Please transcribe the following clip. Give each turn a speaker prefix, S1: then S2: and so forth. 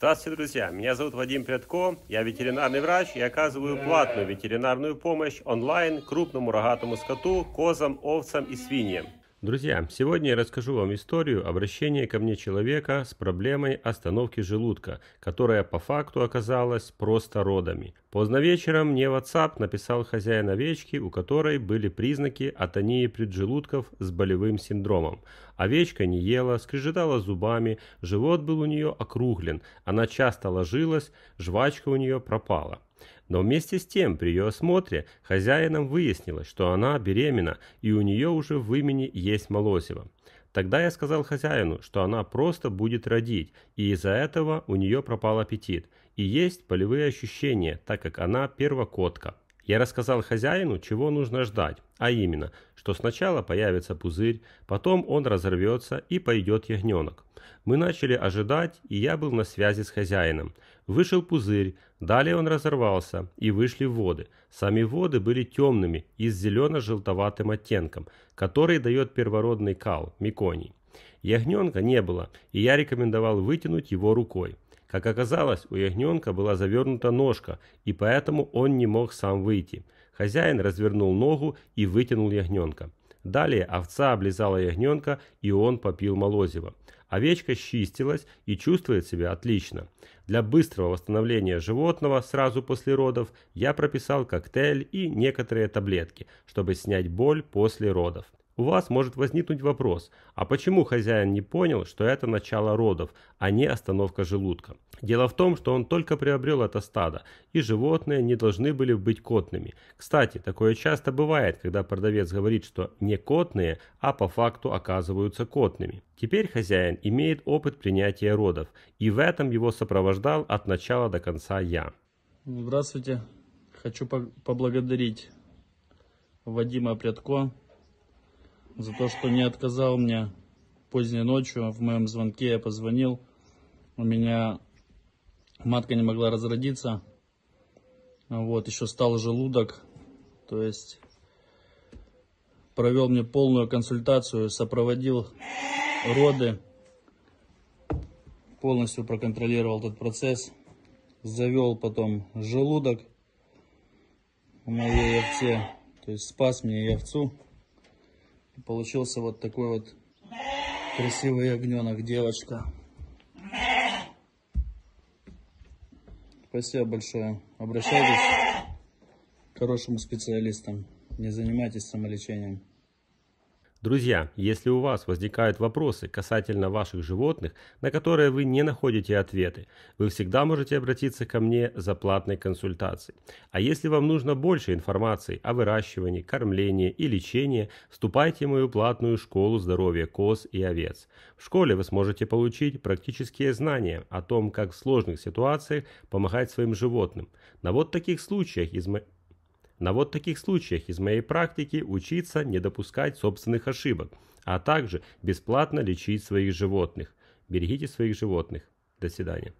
S1: Здравствуйте, друзья! Меня зовут Вадим Прядко, я ветеринарный врач и оказываю платную ветеринарную помощь онлайн крупному рогатому скоту, козам, овцам и свиньям. Друзья, сегодня я расскажу вам историю обращения ко мне человека с проблемой остановки желудка, которая по факту оказалась просто родами. Поздно вечером мне WhatsApp написал хозяин овечки, у которой были признаки атонии преджелудков с болевым синдромом. Овечка не ела, скрежетала зубами, живот был у нее округлен, она часто ложилась, жвачка у нее пропала. Но вместе с тем при ее осмотре хозяином выяснилось, что она беременна и у нее уже в имени есть молозиво. Тогда я сказал хозяину, что она просто будет родить, и из-за этого у нее пропал аппетит, и есть полевые ощущения, так как она первокотка. Я рассказал хозяину, чего нужно ждать, а именно, что сначала появится пузырь, потом он разорвется и пойдет ягненок. Мы начали ожидать, и я был на связи с хозяином. Вышел пузырь, далее он разорвался, и вышли воды. Сами воды были темными и с зелено-желтоватым оттенком, который дает первородный кал, меконий. Ягненка не было, и я рекомендовал вытянуть его рукой. Как оказалось, у ягненка была завернута ножка, и поэтому он не мог сам выйти. Хозяин развернул ногу и вытянул ягненка. Далее овца облизала ягненка, и он попил молозива. Овечка счистилась и чувствует себя отлично. Для быстрого восстановления животного сразу после родов я прописал коктейль и некоторые таблетки, чтобы снять боль после родов. У вас может возникнуть вопрос, а почему хозяин не понял, что это начало родов, а не остановка желудка? Дело в том, что он только приобрел это стадо, и животные не должны были быть котными. Кстати, такое часто бывает, когда продавец говорит, что не котные, а по факту оказываются котными. Теперь хозяин имеет опыт принятия родов, и в этом его сопровождал от начала до конца я.
S2: Здравствуйте. Хочу поблагодарить Вадима Прядко за то, что не отказал мне поздней ночью в моем звонке. Я позвонил, у меня матка не могла разродиться. Вот, еще стал желудок, то есть провел мне полную консультацию, сопроводил роды, полностью проконтролировал этот процесс, завел потом желудок у моей овце, то есть спас мне и овцу. И получился вот такой вот красивый огненок, девочка. Спасибо большое. Обращайтесь к хорошим специалистам. Не занимайтесь самолечением.
S1: Друзья, если у вас возникают вопросы касательно ваших животных, на которые вы не находите ответы, вы всегда можете обратиться ко мне за платной консультацией. А если вам нужно больше информации о выращивании, кормлении и лечении, вступайте в мою платную школу здоровья коз и овец. В школе вы сможете получить практические знания о том, как в сложных ситуациях помогать своим животным. На вот таких случаях из, на вот таких случаях из моей практики учиться не допускать собственных ошибок, а также бесплатно лечить своих животных. Берегите своих животных. До свидания.